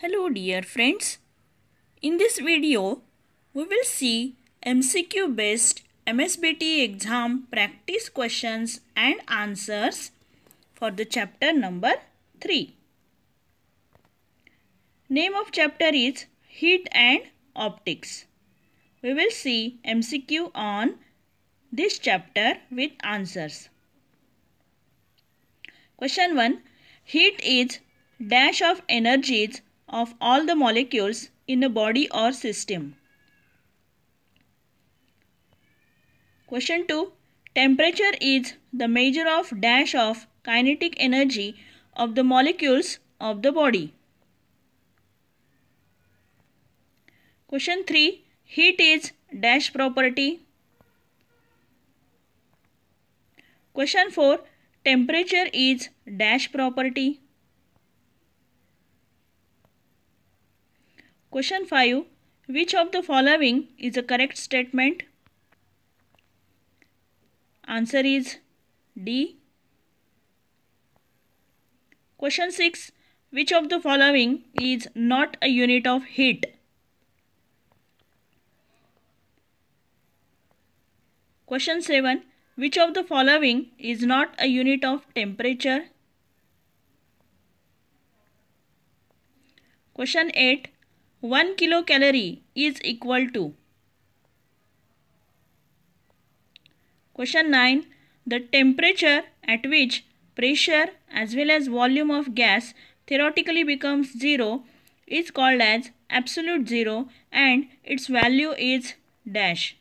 Hello dear friends. In this video, we will see MCQ based MSBT exam practice questions and answers for the chapter number 3. Name of chapter is Heat and Optics. We will see MCQ on this chapter with answers. Question 1. Heat is dash of energies of all the molecules in a body or system. Question 2. Temperature is the measure of dash of kinetic energy of the molecules of the body. Question 3. Heat is dash property. Question 4. Temperature is dash property. Question 5. Which of the following is a correct statement? Answer is D. Question 6. Which of the following is not a unit of heat? Question 7. Which of the following is not a unit of temperature? Question 8. 1 kilocalorie is equal to Question 9. The temperature at which pressure as well as volume of gas theoretically becomes zero is called as absolute zero and its value is dash.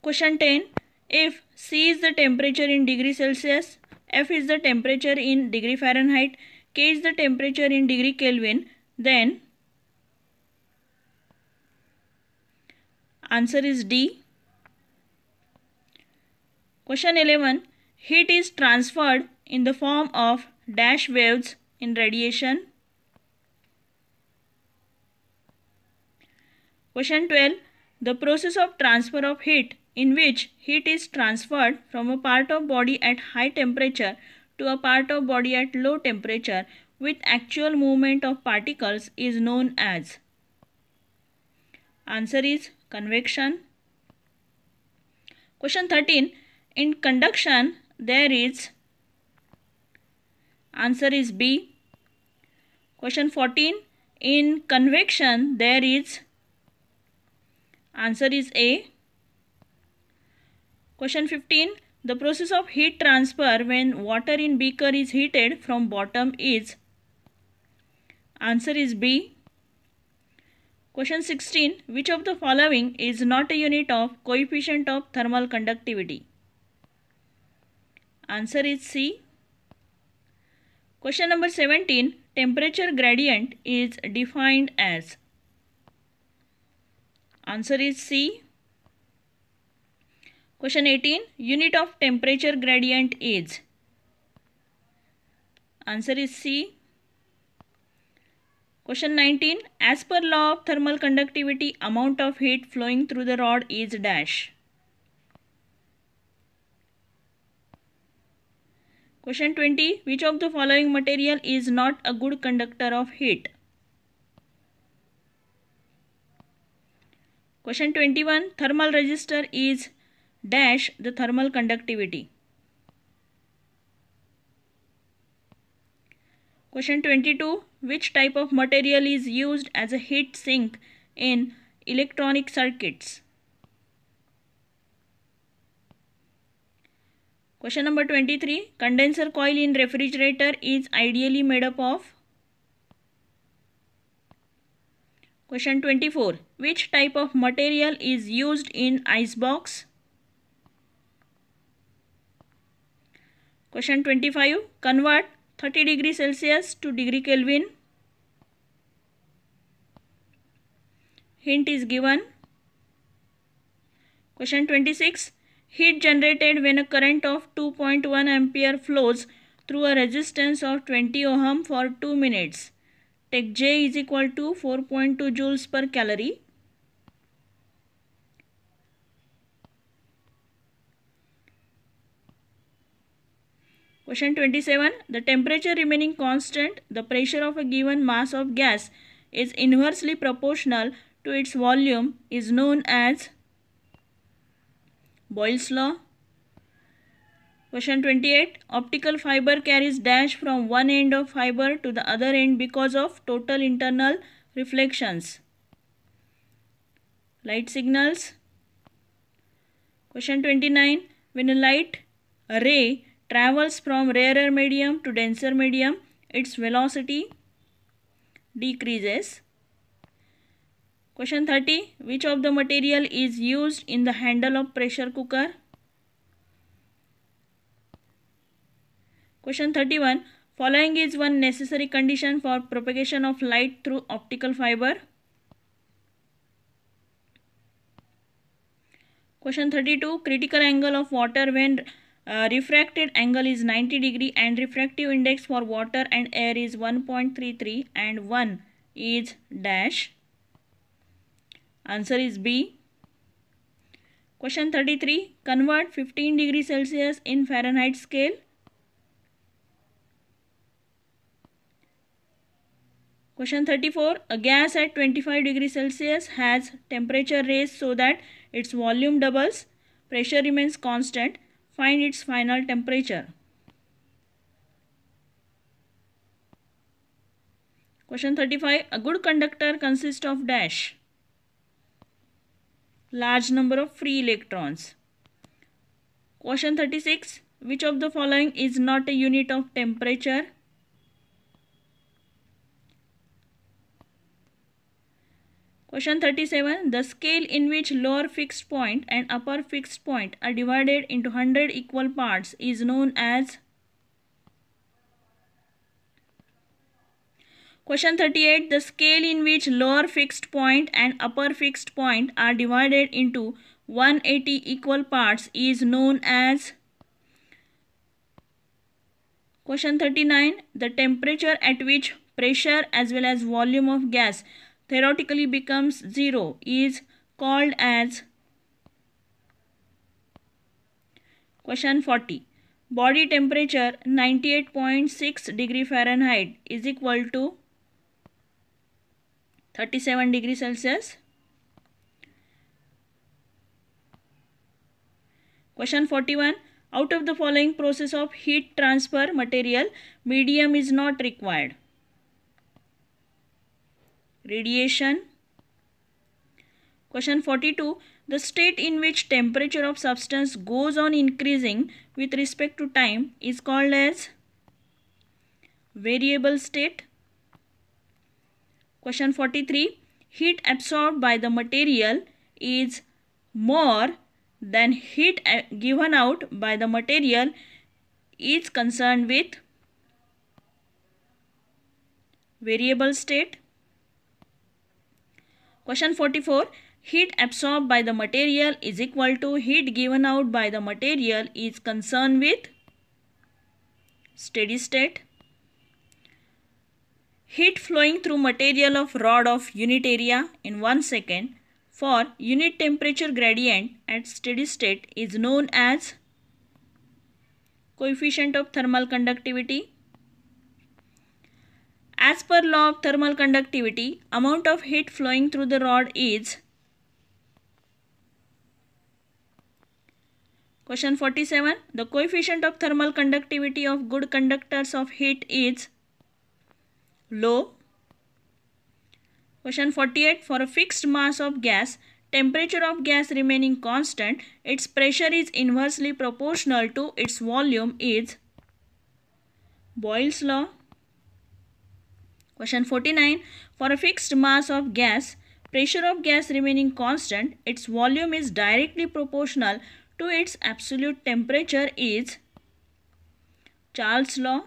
Question 10. If C is the temperature in degree Celsius F is the temperature in degree Fahrenheit, K is the temperature in degree Kelvin, then answer is D. Question 11. Heat is transferred in the form of dash waves in radiation. Question 12. The process of transfer of heat in which heat is transferred from a part of body at high temperature to a part of body at low temperature with actual movement of particles is known as? Answer is convection. Question 13. In conduction, there is. Answer is B. Question 14. In convection, there is. Answer is A. Question 15. The process of heat transfer when water in beaker is heated from bottom is? Answer is B. Question 16. Which of the following is not a unit of coefficient of thermal conductivity? Answer is C. Question number 17. Temperature gradient is defined as? Answer is C. Question 18. Unit of temperature gradient is? Answer is C. Question 19. As per law of thermal conductivity, amount of heat flowing through the rod is dash. Question 20. Which of the following material is not a good conductor of heat? Question 21. Thermal resistor is dash the thermal conductivity. Question 22. Which type of material is used as a heat sink in electronic circuits? Question number 23. Condenser coil in refrigerator is ideally made up of? Question 24. Which type of material is used in ice box? Question 25. Convert 30 degree Celsius to degree Kelvin. Hint is given. Question 26. Heat generated when a current of 2.1 ampere flows through a resistance of 20 ohm for 2 minutes. Take J is equal to 4.2 joules per calorie Question 27. The temperature remaining constant, the pressure of a given mass of gas is inversely proportional to its volume is known as Boyle's law. Question 28. Optical fiber carries dash from one end of fiber to the other end because of total internal reflections. Light signals. Question 29. When a light ray travels from rarer medium to denser medium, its velocity decreases. Question 30. Which of the material is used in the handle of pressure cooker? Question 31. Following is one necessary condition for propagation of light through optical fiber. Question 32. Critical angle of water when uh, refracted angle is 90 degree and refractive index for water and air is 1.33 and 1 is dash. Answer is B. Question 33. Convert 15 degree Celsius in Fahrenheit scale. Question 34. A gas at 25 degree Celsius has temperature raised so that its volume doubles, pressure remains constant find its final temperature. Question 35. A good conductor consists of dash. Large number of free electrons. Question 36. Which of the following is not a unit of temperature? Question 37. The scale in which lower fixed point and upper fixed point are divided into 100 equal parts is known as. Question 38. The scale in which lower fixed point and upper fixed point are divided into 180 equal parts is known as. Question 39. The temperature at which pressure as well as volume of gas theoretically becomes 0 is called as question 40 body temperature 98.6 degree Fahrenheit is equal to 37 degree Celsius. Question 41. Out of the following process of heat transfer material, medium is not required radiation. Question 42. The state in which temperature of substance goes on increasing with respect to time is called as variable state. Question 43. Heat absorbed by the material is more than heat uh, given out by the material is concerned with variable state. Question 44. Heat absorbed by the material is equal to heat given out by the material is concerned with steady state. Heat flowing through material of rod of unit area in 1 second for unit temperature gradient at steady state is known as coefficient of thermal conductivity as per law of thermal conductivity, amount of heat flowing through the rod is Question 47. The coefficient of thermal conductivity of good conductors of heat is low. Question 48. For a fixed mass of gas, temperature of gas remaining constant, its pressure is inversely proportional to its volume is Boyle's law. Question 49. For a fixed mass of gas, pressure of gas remaining constant, its volume is directly proportional to its absolute temperature is Charles law.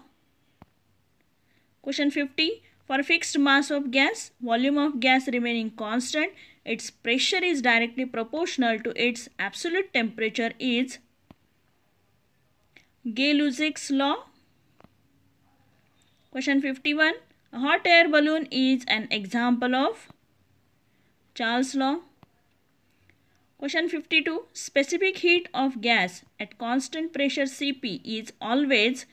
Question 50. For a fixed mass of gas, volume of gas remaining constant, its pressure is directly proportional to its absolute temperature is Gay-Lussac's law. Question 51. A hot air balloon is an example of Charles law. Question 52. Specific heat of gas at constant pressure Cp is always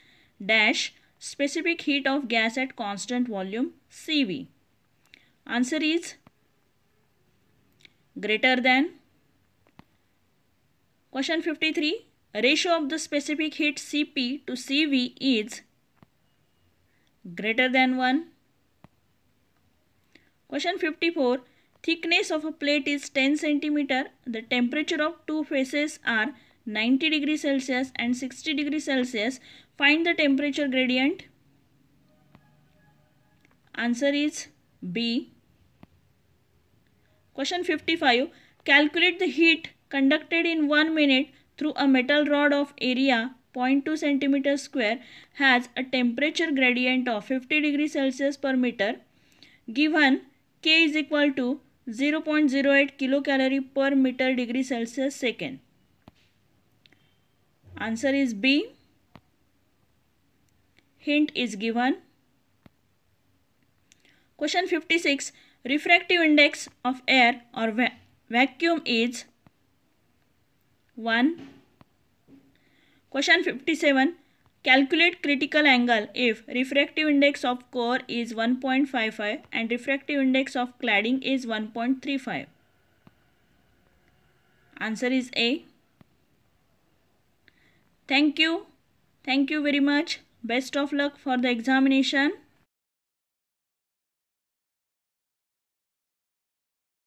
dash specific heat of gas at constant volume Cv. Answer is greater than. Question 53. Ratio of the specific heat Cp to Cv is greater than 1. Question 54. Thickness of a plate is 10 centimeter. The temperature of two faces are 90 degree Celsius and 60 degree Celsius. Find the temperature gradient. Answer is B. Question 55. Calculate the heat conducted in 1 minute through a metal rod of area 0.2 centimeter square has a temperature gradient of 50 degrees Celsius per meter given K is equal to 0.08 kilocalorie per meter degree Celsius second. Answer is B. Hint is given. Question 56. Refractive index of air or vacuum is 1 Question 57. Calculate critical angle if refractive index of core is 1.55 and refractive index of cladding is 1.35. Answer is A. Thank you. Thank you very much. Best of luck for the examination.